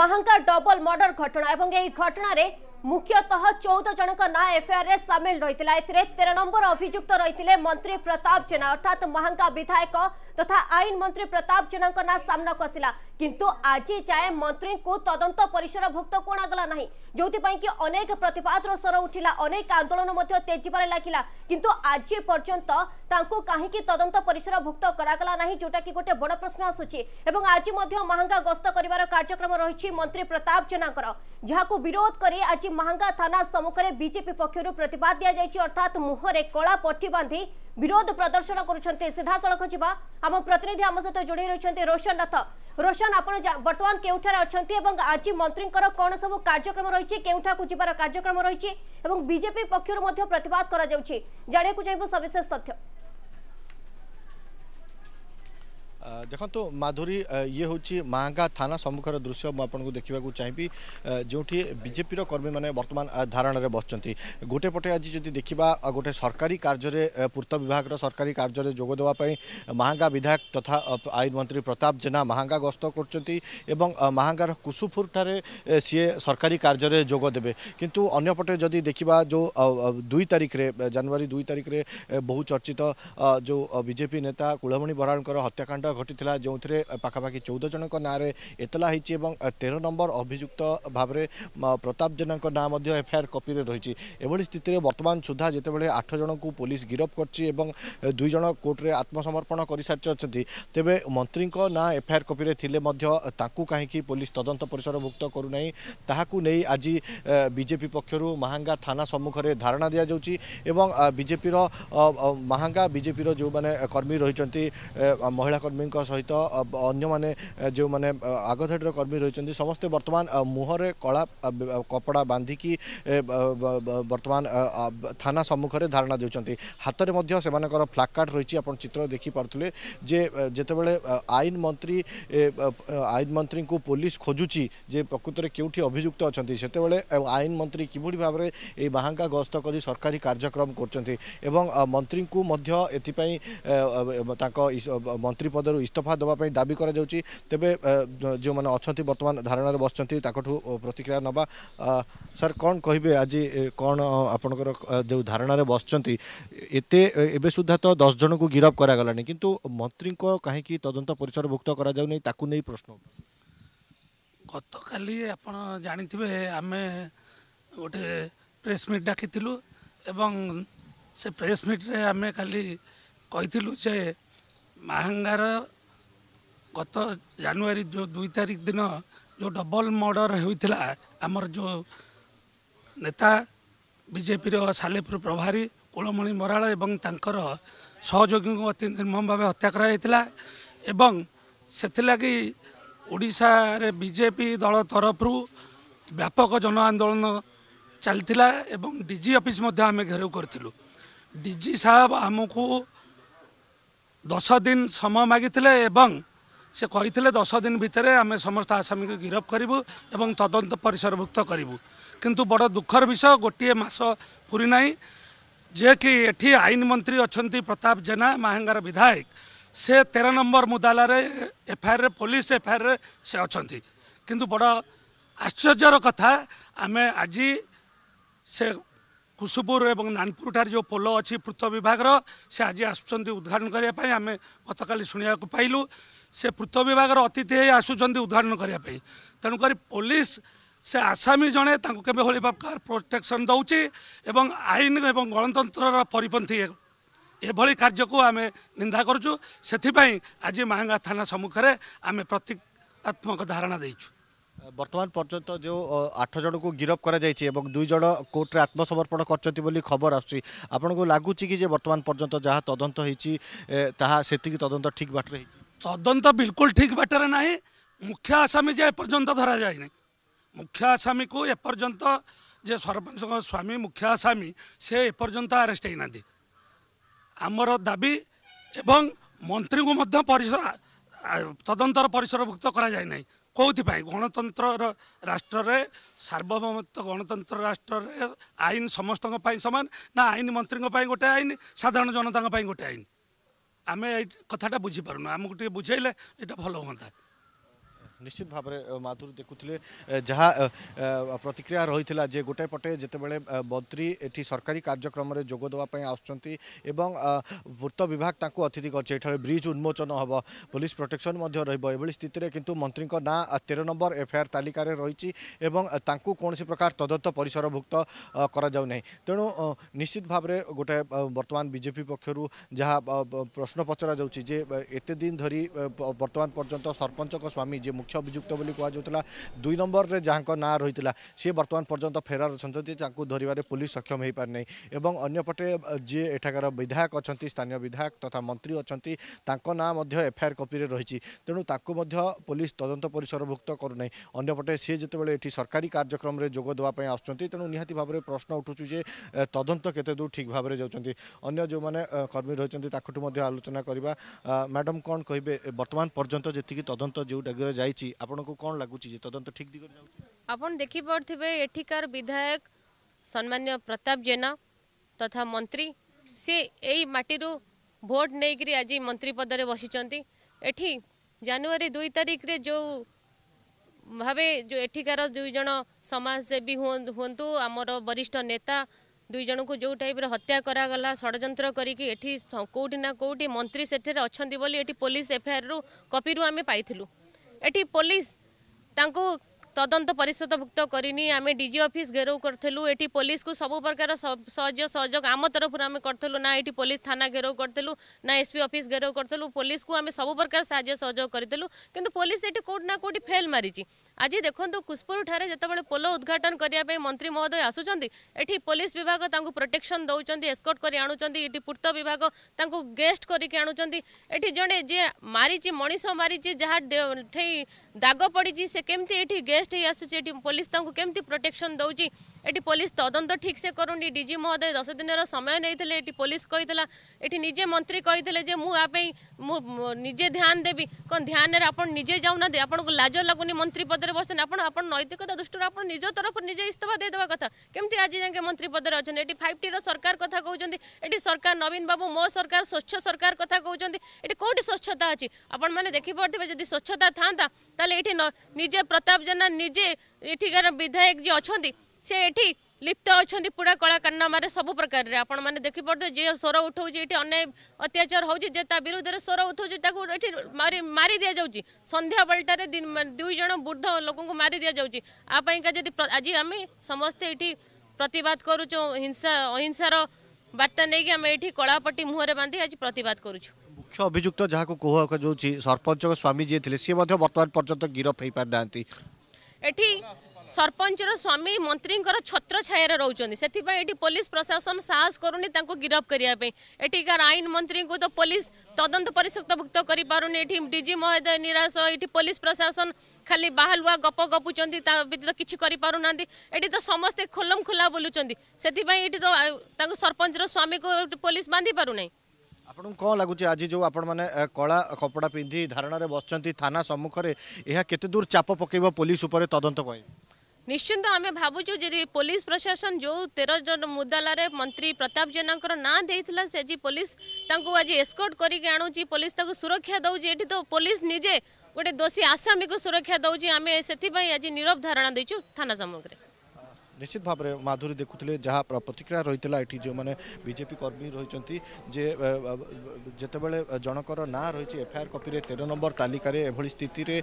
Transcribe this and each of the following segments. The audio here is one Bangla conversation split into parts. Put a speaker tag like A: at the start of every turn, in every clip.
A: ମହାଙ୍କା ଡବଲ ମର୍ଡର ଘଟଣା ଏବଂ ଏହି ଘଟଣାରେ ମୁଖ୍ୟତଃ ଚଉଦ ଜଣଙ୍କ ନାଁ ଏଫ୍ଆଇଆର୍ରେ ସାମିଲ ରହିଥିଲା ଏଥିରେ ତେର ନମ୍ବର ଅଭିଯୁକ୍ତ ରହିଥିଲେ ମନ୍ତ୍ରୀ ପ୍ରତାପ ଜେନା ଅର୍ଥାତ୍ ମହାଙ୍କା ବିଧାୟକ ତଥା ଆଇନ ମନ୍ତ୍ରୀ ପ୍ରତାପ ଜେନାଙ୍କ ନାଁ ସାମ୍ନାକୁ ଆସିଲା କିନ୍ତୁ ଆଜି ଯାଏ ମନ୍ତ୍ରୀଙ୍କୁ ତଦନ୍ତ ପରିସରଭୁକ୍ତ କଣାଗଲା ନାହିଁ ଯେଉଁଥିପାଇଁ କି ଅନେକ ପ୍ରତିବାଦର ସ୍ୱର ଉଠିଲା ଅନେକ ଆନ୍ଦୋଳନ ମଧ୍ୟ ତେଜିବାରେ ଲାଗିଲା କିନ୍ତୁ ଆଜି ପର୍ଯ୍ୟନ୍ତ ତାଙ୍କୁ କାହିଁକି ତଦନ୍ତ ପରିସରଭୁକ୍ତ କରାଗଲା ନାହିଁ ଯେଉଁଟାକି ଗୋଟେ ବଡ଼ ପ୍ରଶ୍ନ ଆସୁଛି ଏବଂ ଆଜି ମଧ୍ୟ ମାହାଙ୍ଗା ଗସ୍ତ କରିବାର କାର୍ଯ୍ୟକ୍ରମ ରହିଛି ମନ୍ତ୍ରୀ ପ୍ରତାପ ଜେନାଙ୍କର ଯାହାକୁ ବିରୋଧ କରି ଆଜି ମାହାଙ୍ଗା ଥାନା ସମ୍ମୁଖରେ ବିଜେପି ପକ୍ଷରୁ ପ୍ରତିବାଦ ଦିଆଯାଇଛି ଅର୍ଥାତ୍ ମୁହଁରେ କଳା ପଟି ବାନ୍ଧି ବିରୋଧ ପ୍ରଦର୍ଶନ କରୁଛନ୍ତି ସିଧାସଳଖ ଯିବା ଆମ ପ୍ରତିନିଧି ଆମ ସହିତ ଯୋଡ଼ି ରହିଛନ୍ତି ରୋଶନ ନାଥ রোশন আপনার বর্তমান কেউঠার অনেক এবং আজ মন্ত্রীঙ্কর কোণ সব কার্যক্রম রয়েছে কেউঠাকু যাবার কার্যক্রম রয়েছে এবং বিজেপি পক্ষর প্রতবাদ করা যাচ্ছে জাঁয়া চাইব সবিশেষ তথ্য
B: ଦେଖନ୍ତୁ ମାଧୁରୀ ଇଏ ହେଉଛି ମାହାଙ୍ଗା ଥାନା ସମ୍ମୁଖର ଦୃଶ୍ୟ ମୁଁ ଆପଣଙ୍କୁ ଦେଖିବାକୁ ଚାହିଁବି ଯେଉଁଠି ବିଜେପିର କର୍ମୀମାନେ ବର୍ତ୍ତମାନ ଧାରଣାରେ ବସିଛନ୍ତି ଗୋଟେ ପଟେ ଆଜି ଯଦି ଦେଖିବା ଗୋଟେ ସରକାରୀ କାର୍ଯ୍ୟରେ ପୂର୍ତ୍ତ ବିଭାଗର ସରକାରୀ କାର୍ଯ୍ୟରେ ଯୋଗ ଦେବା ପାଇଁ ମାହାଙ୍ଗା ବିଧାୟକ ତଥା ଆଇନ ମନ୍ତ୍ରୀ ପ୍ରତାପ ଜେନା ମାହାଙ୍ଗା ଗସ୍ତ କରୁଛନ୍ତି ଏବଂ ମାହାଙ୍ଗାର କୁସୁପୁରଠାରେ ସିଏ ସରକାରୀ କାର୍ଯ୍ୟରେ ଯୋଗ ଦେବେ କିନ୍ତୁ ଅନ୍ୟପଟେ ଯଦି ଦେଖିବା ଯେଉଁ ଦୁଇ ତାରିଖରେ ଜାନୁଆରୀ ଦୁଇ ତାରିଖରେ ବହୁ ଚର୍ଚ୍ଚିତ ଯେଉଁ ବିଜେପି ନେତା କୁଳମଣି ବରାଳଙ୍କର ହତ୍ୟାକାଣ୍ଡ ঘটিলা যে পাখাপাখি চৌদ জনক নাঁরে এতলা হয়েছে এবং তের নম্বর অভিযুক্ত ভাবে প্রতাপ জেনাঙ্ক নাঁ এফআইআর কপিরে রয়েছে এভাবে স্থিতি বর্তমান সুদ্ধা যেতবে আঠ জনক পুলিশ গিরফ করছে এবং দুই জন কোর্টরে আত্মসমর্পণ করে সারি অনেক তেবে মন্ত্রী নাঁ এফআইআর কপিরে লে তাঁকু কী পুলিশ তদন্ত পরিসরভুক্ত করুনা তাহাকু নেই আজ বিজেপি পক্ষর মাহাঙ্গা থানা সম্মুখে ধারণা দিয়াযাଉଛି এবং বিজেপির মাহাঙ্গা বিজেপির যে কর্মী রয়েছেন মহিলা কর্মী কর্মীঙ্ক সহিত অন্যমানে ଯେଉଁମାନେ ଆଗ ଧାଡ଼ିର କର୍ମୀ ରହିଛନ୍ତି ସମସ୍ତେ ବର୍ତ୍ତମାନ ମୁହଁରେ କଳା କପଡ଼ା ବାନ୍ଧିକି ବର୍ତ୍ତମାନ ଥାନା ସମ୍ମୁଖରେ ଧାରଣା ଦେଉଛନ୍ତି ହାତରେ ମଧ୍ୟ ସେମାନଙ୍କର ଫ୍ଲାକାର୍ଡ଼ ରହିଛି ଆପଣ ଚିତ୍ର ଦେଖିପାରୁଥିଲେ ଯେ ଯେତେବେଳେ ଆଇନ ମନ୍ତ୍ରୀ ଆଇନ ମନ୍ତ୍ରୀଙ୍କୁ ପୋଲିସ ଖୋଜୁଛି ଯେ ପ୍ରକୃତରେ କେଉଁଠି ଅଭିଯୁକ୍ତ ଅଛନ୍ତି ସେତେବେଳେ ଆଇନ ମନ୍ତ୍ରୀ କିଭଳି ଭାବରେ ଏହି ବାହାଙ୍କା ଗସ୍ତ କରି ସରକାରୀ କାର୍ଯ୍ୟକ୍ରମ କରୁଛନ୍ତି ଏବଂ ମନ୍ତ୍ରୀଙ୍କୁ ମଧ୍ୟ ଏଥିପାଇଁ ତାଙ୍କ ମନ୍ତ୍ରୀ ପଦରୁ ପଦରୁ ଇସ୍ତଫା ଦେବା ପାଇଁ ଦାବି କରାଯାଉଛି ତେବେ ଯେଉଁମାନେ ଅଛନ୍ତି ବର୍ତ୍ତମାନ ଧାରଣାରେ ବସିଛନ୍ତି ତାଙ୍କଠୁ ପ୍ରତିକ୍ରିୟା ନେବା ସାର୍ କ'ଣ କହିବେ ଆଜି କ'ଣ ଆପଣଙ୍କର ଯେଉଁ ଧାରଣାରେ ବସିଛନ୍ତି ଏତେ ଏବେ ସୁଦ୍ଧା ତ ଦଶ ଜଣଙ୍କୁ ଗିରଫ କରାଗଲାଣି କିନ୍ତୁ ମନ୍ତ୍ରୀଙ୍କ କାହିଁକି ତଦନ୍ତ ପରିସରଭୁକ୍ତ କରାଯାଉନି ତାକୁ ନେଇ ପ୍ରଶ୍ନ
C: ଗତକାଲି ଆପଣ ଜାଣିଥିବେ ଆମେ ଗୋଟେ ପ୍ରେସ୍ ମିଟ୍ ଡାକିଥିଲୁ ଏବଂ ସେ ପ୍ରେସ୍ ମିଟ୍ରେ ଆମେ କାଲି କହିଥିଲୁ ଯେ ମାହାଙ୍ଗାର ଗତ ଜାନୁଆରୀ ଯେଉଁ ଦୁଇ ତାରିଖ ଦିନ ଯେଉଁ ଡବଲ ମର୍ଡ଼ର ହେଉଥିଲା ଆମର ଯେଉଁ ନେତା ବିଜେପିର ସାଲେପୁର ପ୍ରଭାରୀ କୁଳମଣି ମରାଳ ଏବଂ ତାଙ୍କର ସହଯୋଗୀଙ୍କୁ ଅତି ନିର୍ମମ ଭାବେ ହତ୍ୟା କରାଯାଇଥିଲା ଏବଂ ସେଥିଲାଗି ଓଡ଼ିଶାରେ ବିଜେପି ଦଳ ତରଫରୁ ବ୍ୟାପକ ଜନ ଆନ୍ଦୋଳନ ଚାଲିଥିଲା ଏବଂ ଡି ଜି ଅଫିସ୍ ମଧ୍ୟ ଆମେ ଘେରାଉ କରିଥିଲୁ ଡି ଜି ସାହେବ ଆମକୁ ଦଶ ଦିନ ସମୟ ମାଗିଥିଲେ ଏବଂ ସେ କହିଥିଲେ ଦଶ ଦିନ ଭିତରେ ଆମେ ସମସ୍ତ ଆସାମୀକୁ ଗିରଫ କରିବୁ ଏବଂ ତଦନ୍ତ ପରିସରଭୁକ୍ତ କରିବୁ କିନ୍ତୁ ବଡ଼ ଦୁଃଖର ବିଷୟ ଗୋଟିଏ ମାସ ପୁରି ନାହିଁ ଯିଏକି ଏଠି ଆଇନ ମନ୍ତ୍ରୀ ଅଛନ୍ତି ପ୍ରତାପ ଜେନା ମାହାଙ୍ଗାର ବିଧାୟକ ସେ ତେର ନମ୍ବର ମୁଦାଲାରେ ଏଫ୍ଆଇଆର୍ରେ ପୋଲିସ ଏଫ୍ଆଇଆର୍ରେ ସେ ଅଛନ୍ତି କିନ୍ତୁ ବଡ଼ ଆଶ୍ଚର୍ଯ୍ୟର କଥା ଆମେ ଆଜି ସେ କୁସୁପୁର ଏବଂ ନାନପୁରଠାରେ ଯେଉଁ ପୋଲ ଅଛି ପୃଥ ବିଭାଗର ସେ ଆଜି ଆସୁଛନ୍ତି ଉଦ୍ଘାଟନ କରିବା ପାଇଁ ଆମେ ଗତକାଲି ଶୁଣିବାକୁ ପାଇଲୁ ସେ ପୃଥ ବିଭାଗର ଅତିଥି ହେଇ ଆସୁଛନ୍ତି ଉଦ୍ଘାଟନ କରିବା ପାଇଁ ତେଣୁକରି ପୋଲିସ ସେ ଆସାମୀ ଜଣେ ତାଙ୍କୁ କେବେ ଭଳି ପ୍ରକାର ପ୍ରୋଟେକ୍ସନ୍ ଦେଉଛି ଏବଂ ଆଇନ ଏବଂ ଗଣତନ୍ତ୍ରର ପରିପନ୍ଥୀ ଏଭଳି କାର୍ଯ୍ୟକୁ ଆମେ ନିନ୍ଦା କରୁଛୁ ସେଥିପାଇଁ ଆଜି ମାହାଙ୍ଗା ଥାନା ସମ୍ମୁଖରେ ଆମେ ପ୍ରତୀକାତ୍ମକ ଧାରଣା ଦେଇଛୁ বর্তমান পর্যন্ত যে আঠ জনক গিরফ করা যাই এবং দুই জন কোর্টে আত্মসমর্পণ করছেন বলে
B: খবর আসছে আপনার লাগুচি কি যে বর্তমান পর্যন্ত যা তদন্ত হয়েছি তাহা সেটি তদন্ত
C: ঠিক বাটরে হয়েছে তদন্ত বিলকুল ঠিক বাটরে না মুখ্য আসামি যে এপর্যন্ত ধরা যায় না মুখ্য আসামি কু এপর্যন্ত যে সরপঞ্চ স্বামী মুখ্য আসামি সে এপর্যন্ত আরেস্ট হয়ে না আমার দাবি এবং মন্ত্রী মধ্য পরিসর তদন্তর পরিসরভুক্ত করা যায় না କେଉଁଥିପାଇଁ ଗଣତନ୍ତ୍ର ରାଷ୍ଟ୍ରରେ ସାର୍ବଭୌମତ୍ୱ ଗଣତନ୍ତ୍ର ରାଷ୍ଟ୍ରରେ ଆଇନ ସମସ୍ତଙ୍କ ପାଇଁ ସମାନ ନା ଆଇନ ମନ୍ତ୍ରୀଙ୍କ ପାଇଁ ଗୋଟେ ଆଇନ ସାଧାରଣ ଜନତାଙ୍କ ପାଇଁ ଗୋଟେ ଆଇନ ଆମେ ଏଇ କଥାଟା ବୁଝିପାରୁନୁ ଆମକୁ ଟିକେ ବୁଝେଇଲେ ଏଇଟା ଭଲ ହୁଅନ୍ତା ନିଶ୍ଚିତ ଭାବରେ ମାଧୁରୀ ଦେଖୁଥିଲେ
B: ଯାହା ପ୍ରତିକ୍ରିୟା ରହିଥିଲା ଯେ ଗୋଟାଏ ପଟେ ଯେତେବେଳେ ମନ୍ତ୍ରୀ ଏଠି ସରକାରୀ କାର୍ଯ୍ୟକ୍ରମରେ ଯୋଗ ଦେବା ପାଇଁ ଆସୁଛନ୍ତି ଏବଂ ପୂର୍ତ୍ତ ବିଭାଗ ତାଙ୍କୁ ଅତିଥି କରିଛି ଏଠାରେ ବ୍ରିଜ୍ ଉନ୍ମୋଚନ ହେବ ପୋଲିସ ପ୍ରୋଟେକ୍ସନ୍ ମଧ୍ୟ ରହିବ ଏଭଳି ସ୍ଥିତିରେ କିନ୍ତୁ ମନ୍ତ୍ରୀଙ୍କ ନାଁ ତେର ନମ୍ବର ଏଫ୍ଆଇଆର୍ ତାଲିକାରେ ରହିଛି ଏବଂ ତାଙ୍କୁ କୌଣସି ପ୍ରକାର ତଦନ୍ତ ପରିସରଭୁକ୍ତ କରାଯାଉ ନାହିଁ ତେଣୁ ନିଶ୍ଚିତ ଭାବରେ ଗୋଟାଏ ବର୍ତ୍ତମାନ ବିଜେପି ପକ୍ଷରୁ ଯାହା ପ୍ରଶ୍ନ ପଚରାଯାଉଛି ଯେ ଏତେ ଦିନ ଧରି ବର୍ତ୍ତମାନ ପର୍ଯ୍ୟନ୍ତ ସରପଞ୍ଚଙ୍କ ସ୍ୱାମୀ ଯିଏ ମୁଖ୍ୟ ମୁଖ୍ୟ ଅଭିଯୁକ୍ତ ବୋଲି କୁହାଯାଉଥିଲା ଦୁଇ ନମ୍ବରରେ ଯାହାଙ୍କ ନାଁ ରହିଥିଲା ସିଏ ବର୍ତ୍ତମାନ ପର୍ଯ୍ୟନ୍ତ ଫେରାର ଅଛନ୍ତି ତାଙ୍କୁ ଧରିବାରେ ପୁଲିସ୍ ସକ୍ଷମ ହୋଇପାରିନାହିଁ ଏବଂ ଅନ୍ୟପଟେ ଯିଏ ଏଠାକାର ବିଧାୟକ ଅଛନ୍ତି ସ୍ଥାନୀୟ ବିଧାୟକ ତଥା ମନ୍ତ୍ରୀ ଅଛନ୍ତି ତାଙ୍କ ନାଁ ମଧ୍ୟ ଏଫ୍ଆଇଆର୍ କପିରେ ରହିଛି ତେଣୁ ତାକୁ ମଧ୍ୟ ପୋଲିସ ତଦନ୍ତ ପରିସରଭୁକ୍ତ କରୁନାହିଁ ଅନ୍ୟପଟେ ସିଏ ଯେତେବେଳେ ଏଠି ସରକାରୀ କାର୍ଯ୍ୟକ୍ରମରେ ଯୋଗ ଦେବା ପାଇଁ ଆସୁଛନ୍ତି ତେଣୁ ନିହାତି ଭାବରେ ପ୍ରଶ୍ନ ଉଠୁଛି ଯେ ତଦନ୍ତ କେତେ ଦୂର ଠିକ୍ ଭାବରେ ଯାଉଛନ୍ତି ଅନ୍ୟ ଯେଉଁମାନେ କର୍ମୀ ରହିଛନ୍ତି ତାଙ୍କଠୁ ମଧ୍ୟ ଆଲୋଚନା କରିବା ମ୍ୟାଡ଼ାମ୍ କ'ଣ କହିବେ ବର୍ତ୍ତମାନ ପର୍ଯ୍ୟନ୍ତ ଯେତିକି ତଦନ୍ତ ଯେଉଁ ଡାଗରେ ଯାଇଛି ଚାଲିଛି ଆପଣଙ୍କୁ କ'ଣ ଲାଗୁଛି ଯେ ତଦନ୍ତ ଠିକ୍ ଦିଗରେ
D: ଆପଣ ଦେଖିପାରୁଥିବେ ଏଠିକାର ବିଧାୟକ ସମ୍ମାନ୍ୟ ପ୍ରତାପ ଜେନା ତଥା ମନ୍ତ୍ରୀ ସିଏ ଏଇ ମାଟିରୁ ଭୋଟ ନେଇକରି ଆଜି ମନ୍ତ୍ରୀ ପଦରେ ବସିଛନ୍ତି ଏଠି ଜାନୁଆରୀ ଦୁଇ ତାରିଖରେ ଯେଉଁ ଭାବେ ଯେଉଁ ଏଠିକାର ଦୁଇ ଜଣ ସମାଜସେବୀ ହୁଅନ୍ତୁ ଆମର ବରିଷ୍ଠ ନେତା ଦୁଇ ଜଣଙ୍କୁ ଯେଉଁ ଟାଇପ୍ର ହତ୍ୟା କରାଗଲା ଷଡ଼ଯନ୍ତ୍ର କରିକି ଏଠି କେଉଁଠି ନା କେଉଁଠି ମନ୍ତ୍ରୀ ସେଠାରେ ଅଛନ୍ତି ବୋଲି ଏଠି ପୋଲିସ ଏଫ୍ଆଇଆର୍ରୁ କପିରୁ ଆମେ ପାଇଥିଲୁ ଏଠି ପୋଲିସ ତାଙ୍କୁ তদন্ত পরিশোধভুক্ত করিনি আমি ডিজি অফিস ঘেরাও করলু এটি পুলিশকে সবু প্রকার সাহায্য সহযোগ আম তরফর আমি করলু না এটি পুলিশ থানা ঘেরাও করলু না এসপি অফিস ঘেরাও করলু পুলিশকে আমি সবু প্রকার সাহায্য সহযোগ করলু কিন্তু পুলিশ এটি কোটি না কোটি ফেল মারিছি আজ দেখুন কুশপুরঠার যেতবে পোল উদ্ঘাটন করা মন্ত্রী মহোদয় আসুচার এটি পুলিশ বিভাগ তাঁকু প্রোটেকশন দৌঁচান এসকর্ট করে আনুচান এটি পূর্ত বিভাগ তাঁকু গেস্ট করিকি আনুচান এটি জনে যে মারিছি মনিষ মারিছি যা দাগ পড়িছি সে কেমতি এটি গেস্ট ଆରେଷ୍ଟ ହେଇ ଆସୁଛି ଏଠି ପୋଲିସ ତାଙ୍କୁ କେମିତି ପ୍ରୋଟେକ୍ସନ୍ ଦେଉଛି এটি পুলিশ তদন্ত ঠিকসে করুনি ডিজি মহোদয় দশ দিনের সময় নিয়ে এটি পুলিশ কে এটি নিজে মন্ত্রী কে যে মুপি নিজে ধ্যান দেবি কোন ধ্যানের আপনার নিজে যাও না আপনার লাজ লাগুনি মন্ত্রী পদরে বসছেন আপনার আপনার নৈতিকতা দৃষ্টি আপনার নিজ তরফ নিজে ইস্তফা দিয়ে দেওয়া কথা কমিটি আজ যাকে মন্ত্রী পদরে অনেক এটি ফাইভ টি সরকার কথা কৌন এটি সরকার নবীন বাবু মো সরকার স্বচ্ছ সরকার কথা কৌন এটি কোটি স্বচ্ছতা অছি আপনার মানে দেখিপারে যদি স্বচ্ছতা থাকে তাহলে এটি নিজে প্রতাপ জেনা নিজে এঠিকার বিধায়ক যে অনেক से ये लिप्त अच्छा पूरा कला कारनामें सब प्रकार मैंने देखिपे जे स्वर उठाऊ अत्याचार हो विरोध स्वर उठाऊ मारी मारी दि जाऊँच सन्ध्या बेलटे दुईज वृद्ध लोक मारी दि जाऊँच आपका जी आज आम समस्ते ये प्रतवाद करुच हिंसा अहिंसार बार्ता नहीं आम ये कलापटी मुहर बांधी आज प्रतवाद करुच
B: मुख्य अभुक्त जहाँ को कह सरपंच स्वामी जी थे सी बर्तमान पर्यटन गिरफ्त हो
D: पारिना ସରପଞ୍ଚର ସ୍ୱାମୀ ମନ୍ତ୍ରୀଙ୍କର ଛତ୍ର ଛାୟାରେ ରହୁଛନ୍ତି ସେଥିପାଇଁ ଏଠି ପୋଲିସ ପ୍ରଶାସନ ସାହସ କରୁନି ତାଙ୍କୁ ଗିରଫ କରିବା ପାଇଁ ଏଠିକାର ଆଇନ ମନ୍ତ୍ରୀଙ୍କୁ ତ ପୋଲିସ ତଦନ୍ତ ପରିସକ୍ତଭୁକ୍ତ କରିପାରୁନି ଏଠି ଡିଜି ମହୋଦୟ ନିରାଶ ଏଠି ପୋଲିସ ପ୍ରଶାସନ ଖାଲି ବାହାଲୁଆ ଗପ ଗପୁଛନ୍ତି ତା ଭିତରେ କିଛି କରିପାରୁନାହାନ୍ତି ଏଠି ତ ସମସ୍ତେ ଖୋଲମ ଖୋଲା ବୁଲୁଛନ୍ତି ସେଥିପାଇଁ ଏଠି ତ ତାଙ୍କୁ ସରପଞ୍ଚର ସ୍ୱାମୀକୁ ପୋଲିସ ବାନ୍ଧି ପାରୁନାହିଁ
B: ଆପଣଙ୍କୁ କ'ଣ ଲାଗୁଛି ଆଜି ଯେଉଁ ଆପଣମାନେ କଳା କପଡ଼ା ପିନ୍ଧି ଧାରଣାରେ ବସିଛନ୍ତି ଥାନା ସମ୍ମୁଖରେ ଏହା କେତେ ଦୂର ଚାପ ପକାଇବ ପୋଲିସ ଉପରେ ତଦନ୍ତ ପାଇଁ
D: ନିଶ୍ଚିନ୍ତ ଆମେ ଭାବୁଛୁ ଯଦି ପୋଲିସ ପ୍ରଶାସନ ଯେଉଁ ତେର ଜଣ ମୁଦାଲାରେ ମନ୍ତ୍ରୀ ପ୍ରତାପ ଜେନାଙ୍କର ନାଁ ଦେଇଥିଲା ସେ ଆଜି ପୋଲିସ ତାଙ୍କୁ ଆଜି ଏସ୍କର୍ଟ କରିକି ଆଣୁଛି ପୋଲିସ ତାକୁ ସୁରକ୍ଷା ଦେଉଛି ଏଠି ତ ପୋଲିସ ନିଜେ ଗୋଟେ ଦୋଷୀ ଆସାମୀକୁ ସୁରକ୍ଷା ଦେଉଛି ଆମେ ସେଥିପାଇଁ ଆଜି ନିରବ ଧାରଣା ଦେଇଛୁ ଥାନା ସମ୍ମୁଖରେ
B: ନିଶ୍ଚିତ ଭାବରେ ମାଧୁରୀ ଦେଖୁଥିଲେ ଯାହା ପ୍ରତିକ୍ରିୟା ରହିଥିଲା ଏଠି ଯେଉଁମାନେ ବିଜେପି କର୍ମୀ ରହିଛନ୍ତି ଯେ ଯେତେବେଳେ ଜଣଙ୍କର ନାଁ ରହିଛି ଏଫଆଇଆର କପିରେ ତେର ନମ୍ବର ତାଲିକାରେ ଏଭଳି ସ୍ଥିତିରେ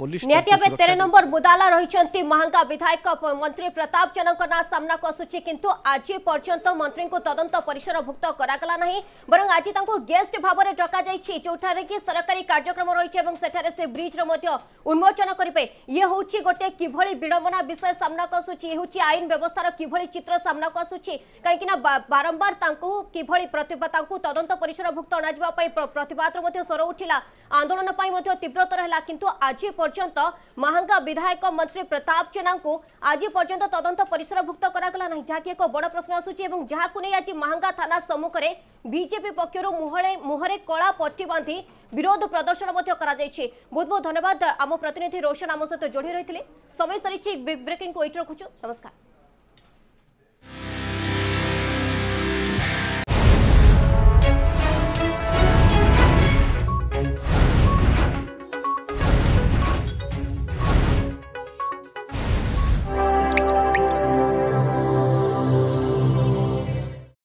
B: ପୋଲିସ ନିହାତି ଭାବେ ତେର
A: ନମ୍ବର ବୁଦାଲା ରହିଛନ୍ତି ମହାଙ୍ଗା ବିଧାୟକ ମନ୍ତ୍ରୀ ପ୍ରତାପ ଜେନାଙ୍କ ନାଁ ସାମ୍ନାକୁ ଆସୁଛି କିନ୍ତୁ ଆଜି ପର୍ଯ୍ୟନ୍ତ ମନ୍ତ୍ରୀଙ୍କୁ ତଦନ୍ତ ପରିସରଭୁକ୍ତ କରାଗଲା ନାହିଁ ବରଂ ଆଜି ତାଙ୍କୁ ଗେଷ୍ଟ ଭାବରେ ଡକାଯାଇଛି ଯେଉଁଠାରେ କି ସରକାରୀ କାର୍ଯ୍ୟକ୍ରମ ରହିଛି ଏବଂ ସେଠାରେ ସେ ବ୍ରିଜର ମଧ୍ୟ ଉନ୍ମୋଚନ କରିବେ ଇଏ ହେଉଛି ଗୋଟିଏ କିଭଳି ବିଡ଼ମ୍ବନା ବିଷୟ ସାମ୍ନାକୁ সুচি হচি আইন ব্যৱস্থাৰ কিভলি চিত্ৰ সামনা কসুচি কাংকিনা বৰম্বাৰ তাকোক কিভলি প্ৰতিবাদতাকু তদন্ত পৰিසර ভুক্ত অনাজবা পাই প্ৰতিবাদৰ মধ্য সৰউঠিলা আন্দোলনৰ পাই মধ্য তীব্ৰতৰ হলা কিন্তু আজি পৰ্যন্ত মহানগা বিধায়ক মন্ত্রী প্ৰতাপ চনাକୁ আজি পৰ্যন্ত তদন্ত পৰিසර ভুক্ত কৰা গলা নাই যাকে এক বৰ প্ৰশ্ন সুচি আৰু যা কো নে আজি মহানগা থানাৰ সমুখৰে বিজেপি পক্ষর মুহলে মুহরে কলা পটি বাঁধি বিরোধ প্রদর্শন করা যাইছে বহুত বহুত ধন্যবাদ আম প্রতিনিধি রোশন আম সহ যোড়ি রয়েছে সময় সরিছে বিগ ব্রেকিং এইটি রাখুছু নমস্কার